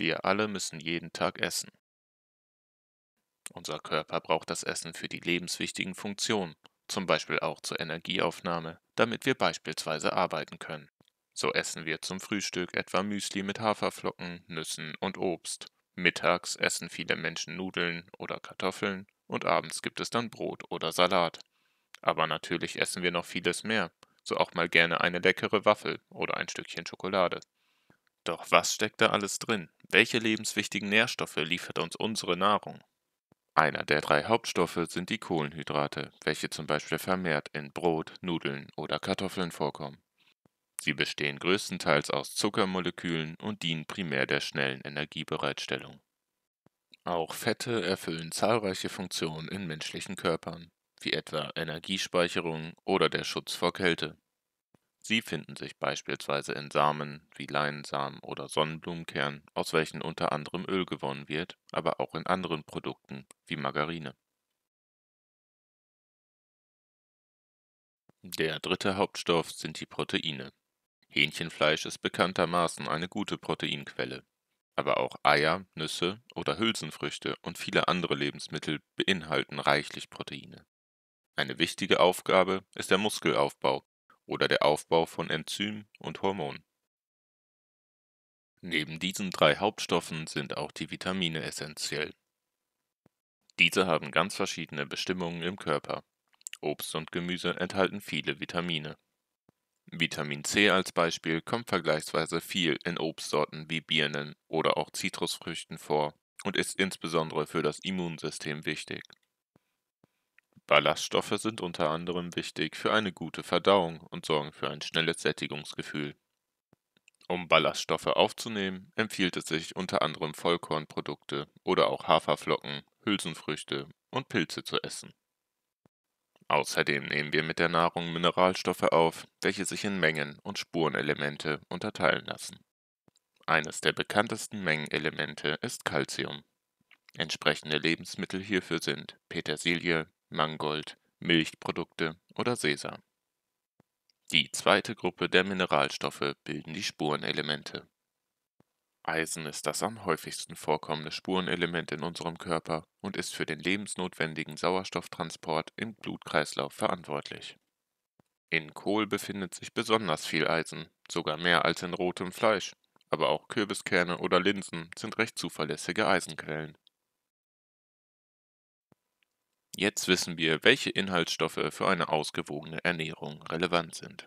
Wir alle müssen jeden Tag essen. Unser Körper braucht das Essen für die lebenswichtigen Funktionen, zum Beispiel auch zur Energieaufnahme, damit wir beispielsweise arbeiten können. So essen wir zum Frühstück etwa Müsli mit Haferflocken, Nüssen und Obst. Mittags essen viele Menschen Nudeln oder Kartoffeln und abends gibt es dann Brot oder Salat. Aber natürlich essen wir noch vieles mehr, so auch mal gerne eine leckere Waffel oder ein Stückchen Schokolade. Doch was steckt da alles drin? Welche lebenswichtigen Nährstoffe liefert uns unsere Nahrung? Einer der drei Hauptstoffe sind die Kohlenhydrate, welche zum Beispiel vermehrt in Brot, Nudeln oder Kartoffeln vorkommen. Sie bestehen größtenteils aus Zuckermolekülen und dienen primär der schnellen Energiebereitstellung. Auch Fette erfüllen zahlreiche Funktionen in menschlichen Körpern, wie etwa Energiespeicherung oder der Schutz vor Kälte. Sie finden sich beispielsweise in Samen wie Leinsamen oder Sonnenblumenkern, aus welchen unter anderem Öl gewonnen wird, aber auch in anderen Produkten wie Margarine. Der dritte Hauptstoff sind die Proteine. Hähnchenfleisch ist bekanntermaßen eine gute Proteinquelle, aber auch Eier, Nüsse oder Hülsenfrüchte und viele andere Lebensmittel beinhalten reichlich Proteine. Eine wichtige Aufgabe ist der Muskelaufbau oder der Aufbau von Enzymen und Hormonen. Neben diesen drei Hauptstoffen sind auch die Vitamine essentiell. Diese haben ganz verschiedene Bestimmungen im Körper. Obst und Gemüse enthalten viele Vitamine. Vitamin C als Beispiel kommt vergleichsweise viel in Obstsorten wie Birnen oder auch Zitrusfrüchten vor und ist insbesondere für das Immunsystem wichtig. Ballaststoffe sind unter anderem wichtig für eine gute Verdauung und sorgen für ein schnelles Sättigungsgefühl. Um Ballaststoffe aufzunehmen, empfiehlt es sich unter anderem Vollkornprodukte oder auch Haferflocken, Hülsenfrüchte und Pilze zu essen. Außerdem nehmen wir mit der Nahrung Mineralstoffe auf, welche sich in Mengen und Spurenelemente unterteilen lassen. Eines der bekanntesten Mengenelemente ist Calcium. Entsprechende Lebensmittel hierfür sind Petersilie, Mangold, Milchprodukte oder Sesam. Die zweite Gruppe der Mineralstoffe bilden die Spurenelemente. Eisen ist das am häufigsten vorkommende Spurenelement in unserem Körper und ist für den lebensnotwendigen Sauerstofftransport im Blutkreislauf verantwortlich. In Kohl befindet sich besonders viel Eisen, sogar mehr als in rotem Fleisch, aber auch Kürbiskerne oder Linsen sind recht zuverlässige Eisenquellen. Jetzt wissen wir, welche Inhaltsstoffe für eine ausgewogene Ernährung relevant sind.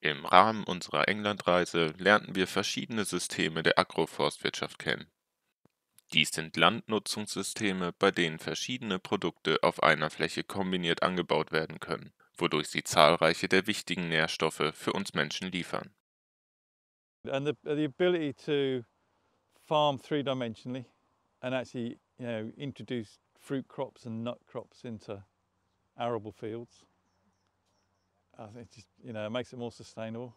Im Rahmen unserer Englandreise lernten wir verschiedene Systeme der Agroforstwirtschaft kennen. Dies sind Landnutzungssysteme, bei denen verschiedene Produkte auf einer Fläche kombiniert angebaut werden können, wodurch sie zahlreiche der wichtigen Nährstoffe für uns Menschen liefern. And the, the ability to farm three-dimensionally and actually, you know, introduce fruit crops and nut crops into arable fields. I think just, you know, it makes it more sustainable.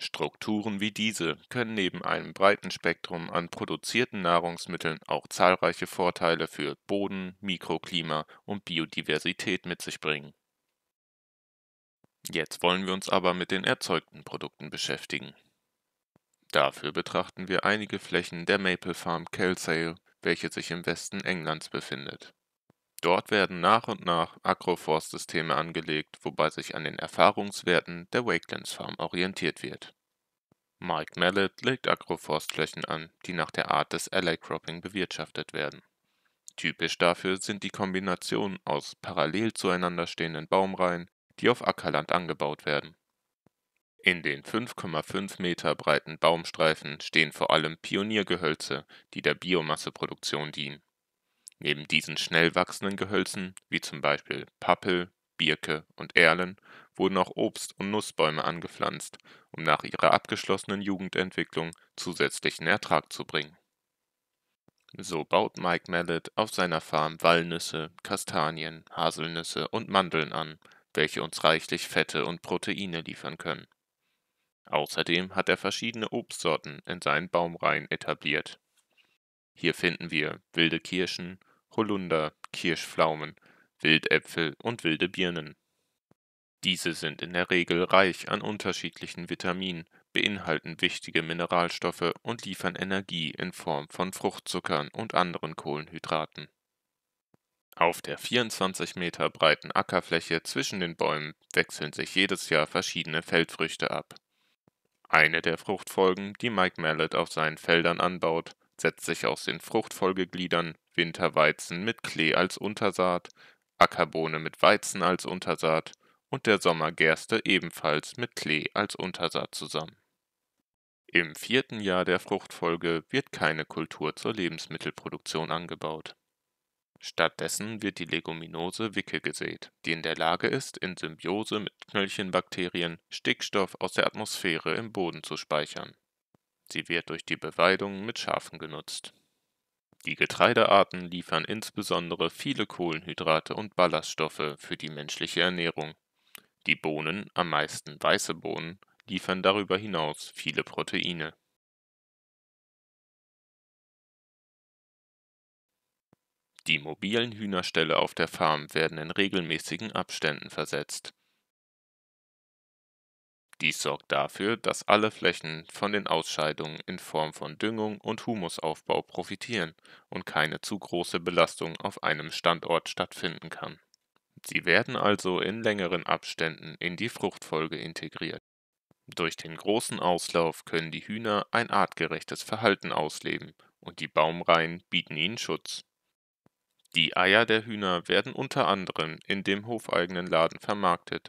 Strukturen wie diese können neben einem breiten Spektrum an produzierten Nahrungsmitteln auch zahlreiche Vorteile für Boden, Mikroklima und Biodiversität mit sich bringen. Jetzt wollen wir uns aber mit den erzeugten Produkten beschäftigen. Dafür betrachten wir einige Flächen der Maple Farm Kelsale welche sich im Westen Englands befindet. Dort werden nach und nach Agroforstsysteme angelegt, wobei sich an den Erfahrungswerten der Wakelands Farm orientiert wird. Mike Mallet legt Agroforstflächen an, die nach der Art des Alley Cropping bewirtschaftet werden. Typisch dafür sind die Kombinationen aus parallel zueinander stehenden Baumreihen, die auf Ackerland angebaut werden in den 5,5 Meter breiten Baumstreifen stehen vor allem Pioniergehölze, die der Biomasseproduktion dienen. Neben diesen schnell wachsenden Gehölzen, wie zum Beispiel Pappel, Birke und Erlen, wurden auch Obst und Nussbäume angepflanzt, um nach ihrer abgeschlossenen Jugendentwicklung zusätzlichen Ertrag zu bringen. So baut Mike Mallet auf seiner Farm Walnüsse, Kastanien, Haselnüsse und Mandeln an, welche uns reichlich Fette und Proteine liefern können Außerdem hat er verschiedene Obstsorten in seinen Baumreihen etabliert. Hier finden wir wilde Kirschen, Holunder, Kirschpflaumen, Wildäpfel und wilde Birnen. Diese sind in der Regel reich an unterschiedlichen Vitaminen, beinhalten wichtige Mineralstoffe und liefern Energie in Form von Fruchtzuckern und anderen Kohlenhydraten. Auf der 24 Meter breiten Ackerfläche zwischen den Bäumen wechseln sich jedes Jahr verschiedene Feldfrüchte ab. Eine der Fruchtfolgen, die Mike Mallet auf seinen Feldern anbaut, setzt sich aus den Fruchtfolgegliedern Winterweizen mit Klee als Untersaat, Ackerbohne mit Weizen als Untersaat und der Sommergerste ebenfalls mit Klee als Untersaat zusammen. Im vierten Jahr der Fruchtfolge wird keine Kultur zur Lebensmittelproduktion angebaut Stattdessen wird die Leguminose Wicke gesät, die in der Lage ist, in Symbiose mit Knöllchenbakterien Stickstoff aus der Atmosphäre im Boden zu speichern. Sie wird durch die Beweidung mit Schafen genutzt. Die Getreidearten liefern insbesondere viele Kohlenhydrate und Ballaststoffe für die menschliche Ernährung. Die Bohnen, am meisten weiße Bohnen, liefern darüber hinaus viele Proteine Die mobilen Hühnerställe auf der Farm werden in regelmäßigen Abständen versetzt. Dies sorgt dafür, dass alle Flächen von den Ausscheidungen in Form von Düngung und Humusaufbau profitieren und keine zu große Belastung auf einem Standort stattfinden kann. Sie werden also in längeren Abständen in die Fruchtfolge integriert. Durch den großen Auslauf können die Hühner ein artgerechtes Verhalten ausleben und die Baumreihen bieten ihnen Schutz. Die Eier der Hühner werden unter anderem in dem hofeigenen Laden vermarktet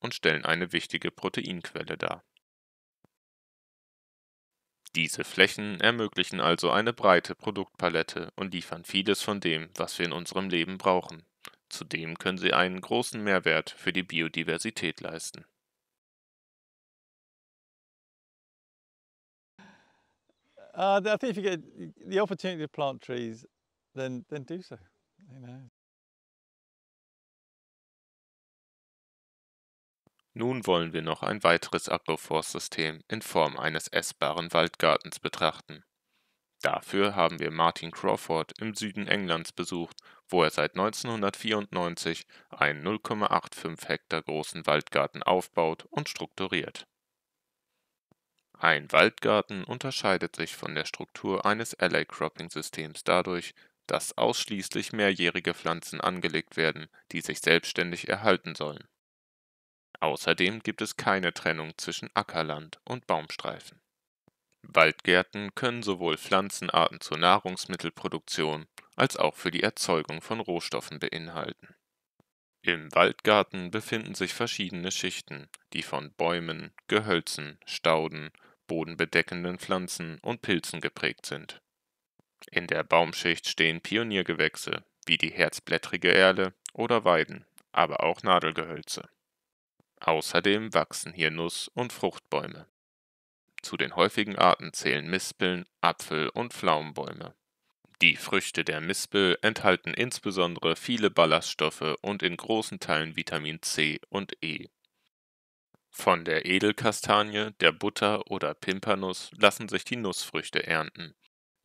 und stellen eine wichtige Proteinquelle dar. Diese Flächen ermöglichen also eine breite Produktpalette und liefern vieles von dem, was wir in unserem Leben brauchen. Zudem können sie einen großen Mehrwert für die Biodiversität leisten. Uh, I think if you get the opportunity to plant trees, then then do so. Nun wollen wir noch ein weiteres Agroforstsystem in Form eines essbaren Waldgartens betrachten. Dafür haben wir Martin Crawford im Süden Englands besucht, wo er seit 1994 einen 0,85 Hektar großen Waldgarten aufbaut und strukturiert. Ein Waldgarten unterscheidet sich von der Struktur eines Alley-Cropping-Systems dadurch, dass ausschließlich mehrjährige Pflanzen angelegt werden, die sich selbstständig erhalten sollen. Außerdem gibt es keine Trennung zwischen Ackerland und Baumstreifen. Waldgärten können sowohl Pflanzenarten zur Nahrungsmittelproduktion als auch für die Erzeugung von Rohstoffen beinhalten. Im Waldgarten befinden sich verschiedene Schichten, die von Bäumen, Gehölzen, Stauden, bodenbedeckenden Pflanzen und Pilzen geprägt sind in der Baumschicht stehen Pioniergewächse wie die Herzblättrige Erle oder Weiden, aber auch Nadelgehölze. Außerdem wachsen hier Nuss und Fruchtbäume. Zu den häufigen Arten zählen Mispeln, Apfel und Pflaumenbäume. Die Früchte der Mispel enthalten insbesondere viele Ballaststoffe und in großen Teilen Vitamin C und E. Von der Edelkastanie, der Butter oder Pimpernuss lassen sich die Nussfrüchte ernten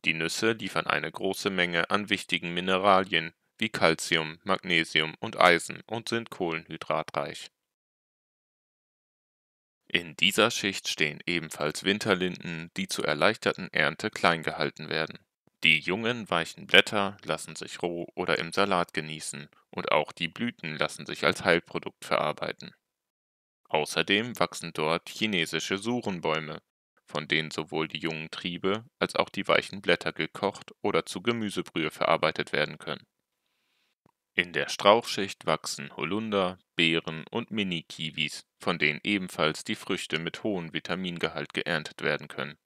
die Nüsse liefern eine große Menge an wichtigen Mineralien wie Calcium, Magnesium und Eisen und sind kohlenhydratreich. In dieser Schicht stehen ebenfalls Winterlinden, die zur erleichterten Ernte klein gehalten werden. Die jungen, weichen Blätter lassen sich roh oder im Salat genießen und auch die Blüten lassen sich als Heilprodukt verarbeiten. Außerdem wachsen dort chinesische Surenbäume, von denen sowohl die jungen Triebe als auch die weichen Blätter gekocht oder zu Gemüsebrühe verarbeitet werden können. In der Strauchschicht wachsen Holunder, Beeren und Mini-Kiwis, von denen ebenfalls die Früchte mit hohem Vitamingehalt geerntet werden können.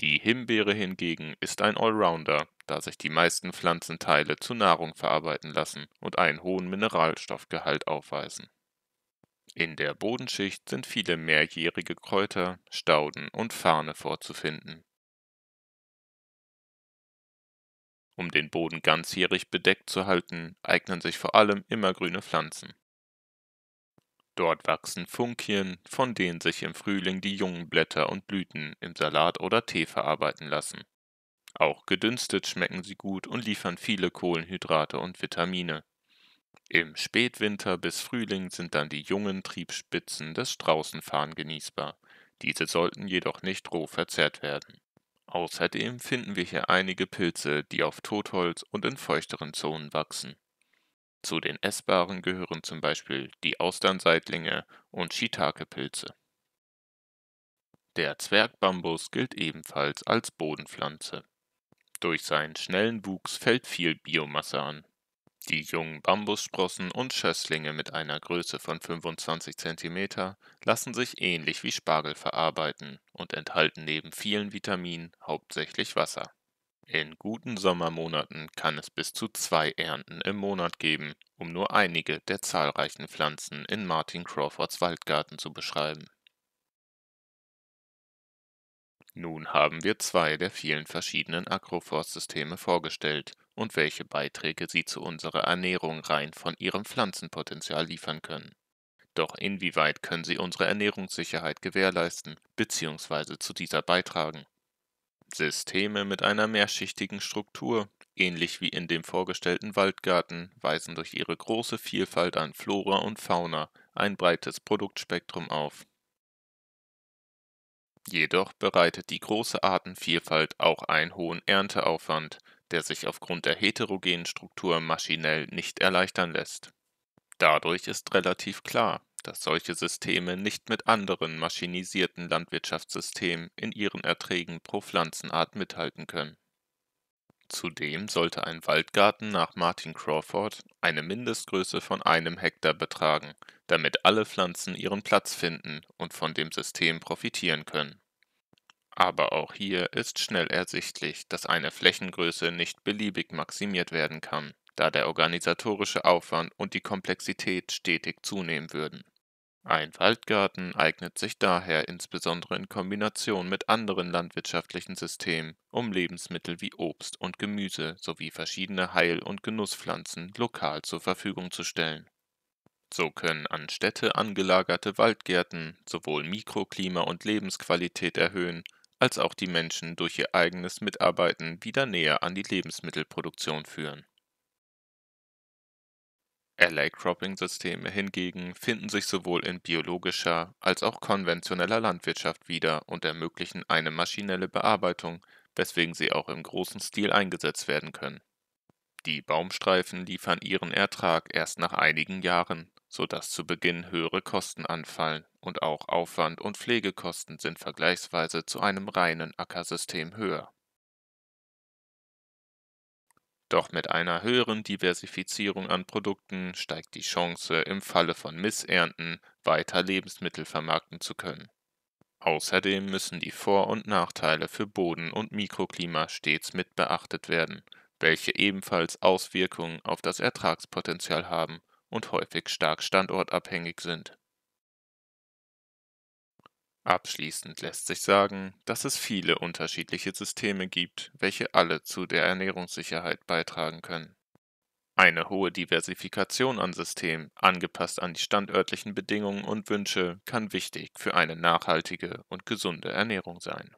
Die Himbeere hingegen ist ein Allrounder, da sich die meisten Pflanzenteile zu Nahrung verarbeiten lassen und einen hohen Mineralstoffgehalt aufweisen in der Bodenschicht sind viele mehrjährige Kräuter, Stauden und Farne vorzufinden. Um den Boden ganzjährig bedeckt zu halten, eignen sich vor allem immergrüne Pflanzen. Dort wachsen Funkien, von denen sich im Frühling die jungen Blätter und Blüten im Salat oder Tee verarbeiten lassen. Auch gedünstet schmecken sie gut und liefern viele Kohlenhydrate und Vitamine im Spätwinter bis Frühling sind dann die jungen Triebspitzen des Straußenfarn genießbar, diese sollten jedoch nicht roh verzehrt werden. Außerdem finden wir hier einige Pilze, die auf Totholz und in feuchteren Zonen wachsen. Zu den Essbaren gehören zum Beispiel die Austernseitlinge und Shiitake-Pilze. Der Zwergbambus gilt ebenfalls als Bodenpflanze. Durch seinen schnellen Wuchs fällt viel Biomasse an die jungen Bambussprossen und Schösslinge mit einer Größe von 25 cm lassen sich ähnlich wie Spargel verarbeiten und enthalten neben vielen Vitaminen hauptsächlich Wasser. In guten Sommermonaten kann es bis zu zwei Ernten im Monat geben, um nur einige der zahlreichen Pflanzen in Martin Crawfords Waldgarten zu beschreiben nun haben wir zwei der vielen verschiedenen Agroforstsysteme vorgestellt und welche Beiträge sie zu unserer Ernährung rein von ihrem Pflanzenpotenzial liefern können. Doch inwieweit können sie unsere Ernährungssicherheit gewährleisten bzw. zu dieser beitragen? Systeme mit einer mehrschichtigen Struktur, ähnlich wie in dem vorgestellten Waldgarten, weisen durch ihre große Vielfalt an Flora und Fauna ein breites Produktspektrum auf Jedoch bereitet die große Artenvielfalt auch einen hohen Ernteaufwand, der sich aufgrund der heterogenen Struktur maschinell nicht erleichtern lässt. Dadurch ist relativ klar, dass solche Systeme nicht mit anderen maschinisierten Landwirtschaftssystemen in ihren Erträgen pro Pflanzenart mithalten können. Zudem sollte ein Waldgarten nach Martin Crawford eine Mindestgröße von einem Hektar betragen damit alle Pflanzen ihren Platz finden und von dem System profitieren können. Aber auch hier ist schnell ersichtlich, dass eine Flächengröße nicht beliebig maximiert werden kann, da der organisatorische Aufwand und die Komplexität stetig zunehmen würden. Ein Waldgarten eignet sich daher insbesondere in Kombination mit anderen landwirtschaftlichen Systemen, um Lebensmittel wie Obst und Gemüse sowie verschiedene Heil- und Genusspflanzen lokal zur Verfügung zu stellen. So können an Städte angelagerte Waldgärten sowohl Mikroklima und Lebensqualität erhöhen, als auch die Menschen durch ihr eigenes Mitarbeiten wieder näher an die Lebensmittelproduktion führen. Alley-Cropping-Systeme hingegen finden sich sowohl in biologischer als auch konventioneller Landwirtschaft wieder und ermöglichen eine maschinelle Bearbeitung, weswegen sie auch im großen Stil eingesetzt werden können. Die Baumstreifen liefern ihren Ertrag erst nach einigen Jahren, sodass zu Beginn höhere Kosten anfallen und auch Aufwand und Pflegekosten sind vergleichsweise zu einem reinen Ackersystem höher. Doch mit einer höheren Diversifizierung an Produkten steigt die Chance, im Falle von Missernten weiter Lebensmittel vermarkten zu können. Außerdem müssen die Vor- und Nachteile für Boden und Mikroklima stets mit beachtet werden, welche ebenfalls Auswirkungen auf das Ertragspotenzial haben und häufig stark standortabhängig sind. Abschließend lässt sich sagen, dass es viele unterschiedliche Systeme gibt, welche alle zu der Ernährungssicherheit beitragen können. Eine hohe Diversifikation an Systemen, angepasst an die standörtlichen Bedingungen und Wünsche, kann wichtig für eine nachhaltige und gesunde Ernährung sein.